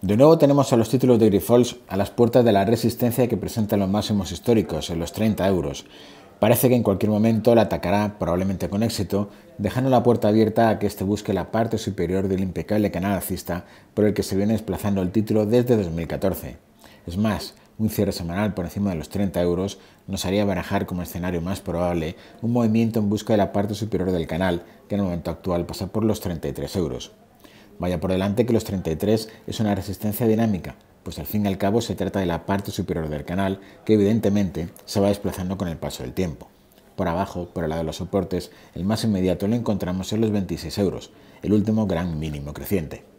De nuevo tenemos a los títulos de Grifols a las puertas de la resistencia que presentan los máximos históricos, en los 30 euros. Parece que en cualquier momento la atacará, probablemente con éxito, dejando la puerta abierta a que éste busque la parte superior del impecable canal alcista por el que se viene desplazando el título desde 2014. Es más, un cierre semanal por encima de los 30 euros nos haría barajar como escenario más probable un movimiento en busca de la parte superior del canal, que en el momento actual pasa por los 33 euros. Vaya por delante que los 33 es una resistencia dinámica, pues al fin y al cabo se trata de la parte superior del canal que evidentemente se va desplazando con el paso del tiempo. Por abajo, por el lado de los soportes, el más inmediato lo encontramos en los 26 euros, el último gran mínimo creciente.